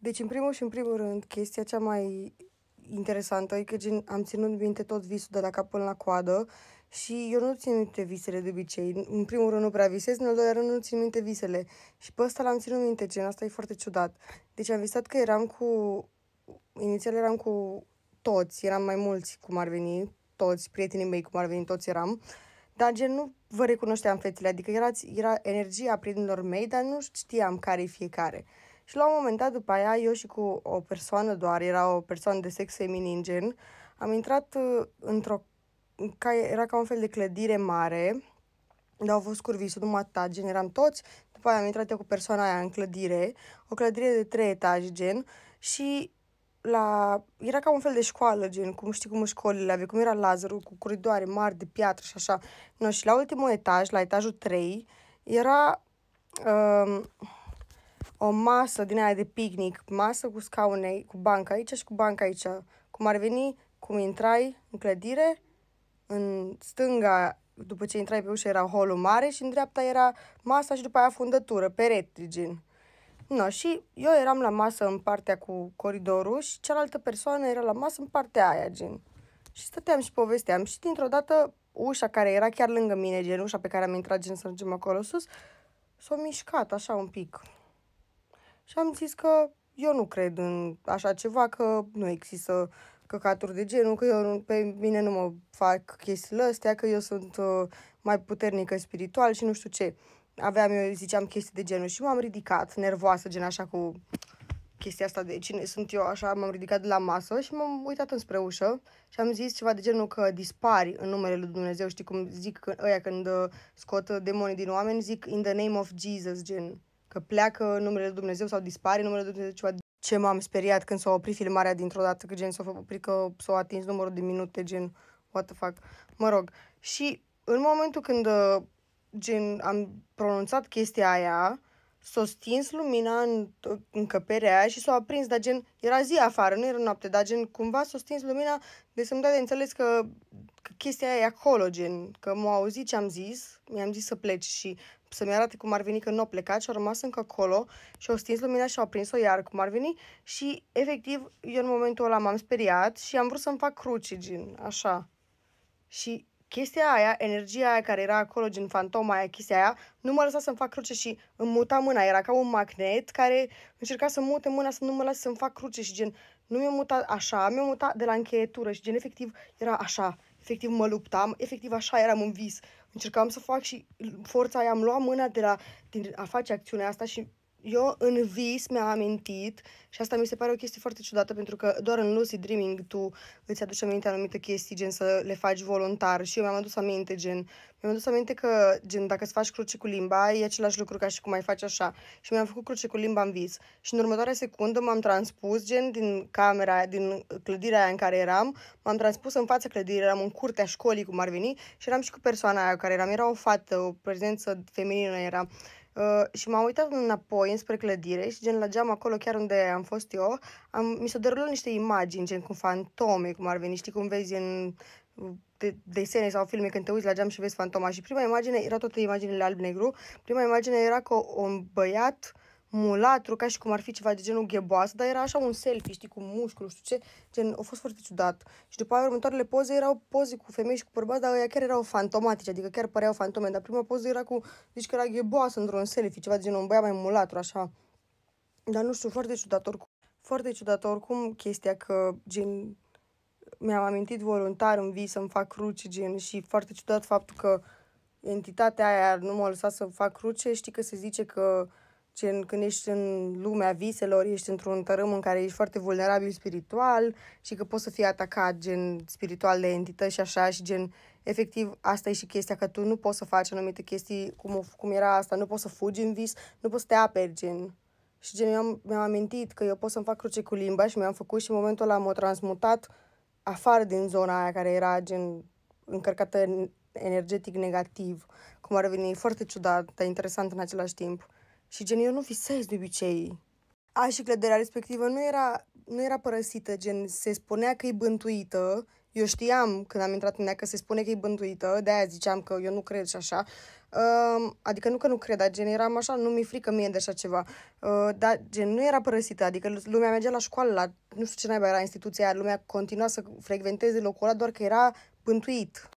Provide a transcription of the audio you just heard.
Deci, în primul și în primul rând, chestia cea mai interesantă e că gen, am ținut minte tot visul de la cap până la coadă și eu nu țin minte visele de obicei. În primul rând nu prea visez, în al doilea rând nu țin minte visele. Și pe ăsta l-am ținut minte, gen, asta e foarte ciudat. Deci am visat că eram cu... Inițial eram cu toți, eram mai mulți cum ar veni, toți, prietenii mei cum ar veni, toți eram. Dar gen nu vă recunoșteam fețele, adică erați, era energia prietenilor mei, dar nu știam care e fiecare. Și la un moment dat după aia, eu și cu o persoană doar, era o persoană de sex feminin gen, am intrat uh, într-o... Ca, era ca un fel de clădire mare, dar au fost curvisul, numai atât, gen, eram toți. După aia am intrat eu cu persoana aia în clădire, o clădire de trei etaje, gen, și la... Era ca un fel de școală, gen, cum știi cum școlile avea, cum era lazărul, cu coridoare mari de piatră și așa. No, și la ultimul etaj, la etajul 3, era... Uh, o masă din aia de picnic, masă cu scaune, cu bancă aici și cu bancă aici. Cum ar veni, cum intrai în clădire, în stânga, după ce intrai pe ușă, era holul mare și în dreapta era masa și după aia fundătură, perete, gen. No, și eu eram la masă în partea cu coridorul și cealaltă persoană era la masă în partea aia, gen. Și stăteam și povesteam și dintr-o dată ușa care era chiar lângă mine, gen ușa pe care am intrat, gen să mergem acolo sus, s-a mișcat așa un pic. Și am zis că eu nu cred în așa ceva, că nu există căcaturi de genul, că eu pe mine nu mă fac chestiile astea, că eu sunt uh, mai puternică spiritual și nu știu ce. Aveam, eu ziceam chestii de genul și m-am ridicat, nervoasă, gen așa cu chestia asta de cine sunt eu, așa m-am ridicat de la masă și m-am uitat înspre ușă și am zis ceva de genul că dispari în numele lui Dumnezeu, știi cum zic că, ăia când uh, scot uh, demonii din oameni, zic in the name of Jesus, gen că pleacă numele Dumnezeu sau dispare numele Dumnezeu, ceva ce m-am speriat când s-a oprit filmarea dintr-o dată, că gen s-a oprit că s-a atins numărul de minute, gen what the fuck, mă rog. Și în momentul când uh, gen am pronunțat chestia aia, s-a stins lumina în încăperea aia și s-a aprins, dar gen, era zi afară, nu era noapte, dar gen, cumva s-a stins lumina, deci să-mi dea de înțeles că chestia aia e acolo, gen, că m-au auzit ce am zis, mi-am zis să pleci și să-mi arate cum ar veni că nu a plecat și a rămas încă acolo și au stins lumina și au prins-o iar cum ar veni și efectiv eu în momentul ăla m-am speriat și am vrut să-mi fac cruci, gen, așa. Și chestia aia, energia aia care era acolo, gen fantoma aia, chestia aia, nu mă lăsa să-mi fac cruce și îmi muta mâna. Era ca un magnet care încerca să mute mâna să nu mă lase să-mi fac cruce și gen, nu mi-a mutat așa, mi-a mutat de la încheietură și gen efectiv era așa efectiv mă luptam, efectiv așa eram în vis. Încercam să fac și forța aia am luat mâna de la din a face acțiunea asta și eu în vis mi-am amintit și asta mi se pare o chestie foarte ciudată pentru că doar în lucid dreaming tu îți aduci aminte anumite chestii, gen să le faci voluntar și eu mi-am adus aminte, gen, mi-am adus aminte că, gen, dacă îți faci cruce cu limba, e același lucru ca și cum ai face așa și mi-am făcut cruce cu limba în vis și în următoarea secundă m-am transpus, gen, din camera, din clădirea aia în care eram, m-am transpus în fața clădirii, eram în curtea școlii, cum ar veni, și eram și cu persoana aia care eram, era o fată, o prezență feminină era Uh, și m-am uitat înapoi, înspre clădire și gen la geam acolo, chiar unde am fost eu, am, mi s-au derulat niște imagini, gen cum fantome, cum ar veni, știi cum vezi în uh, de desene sau filme când te uiți la geam și vezi fantoma. Și prima imagine, era toate imaginile alb-negru, prima imagine era că un băiat uh, mulatru, ca și cum ar fi ceva de genul gheboasă, dar era așa un selfie, știi, cu mușchi, nu știu ce, gen, a fost foarte ciudat. Și după aia următoarele poze erau poze cu femei și cu bărbați, dar ea chiar erau fantomatice, adică chiar păreau fantome, dar prima poză era cu, zici că era gheboasă într-un selfie, ceva de genul un băiat mai mulatru, așa. Dar nu știu, foarte ciudat oricum. Foarte ciudat oricum chestia că, gen, mi-am amintit voluntar în vis să-mi fac cruci, gen, și foarte ciudat faptul că entitatea aia nu m-a lăsat să fac cruce, știi că se zice că Gen, când ești în lumea viselor, ești într-un tărâm în care ești foarte vulnerabil spiritual și că poți să fii atacat, gen, spiritual de entități și așa, și gen, efectiv, asta e și chestia, că tu nu poți să faci anumite chestii cum, cum era asta, nu poți să fugi în vis, nu poți să te aperi, gen. Și gen, mi-am, mi-am amintit că eu pot să-mi fac cruce cu limba și mi-am făcut și în momentul ăla m-a transmutat afară din zona aia care era, gen, încărcată energetic negativ, cum ar veni, e foarte ciudat, dar interesant în același timp. Și gen, eu nu visez de obicei. A, și clădirea respectivă nu era, nu era părăsită, gen, se spunea că e bântuită. Eu știam când am intrat în ea că se spune că e bântuită, de-aia ziceam că eu nu cred și așa. Uh, adică nu că nu cred, dar gen eram așa, nu mi-e frică mie de așa ceva. Uh, dar gen nu era părăsită, adică lumea mergea la școală, la nu știu ce naiba era instituția aia, lumea continua să frecventeze locul ăla, doar că era pântuit.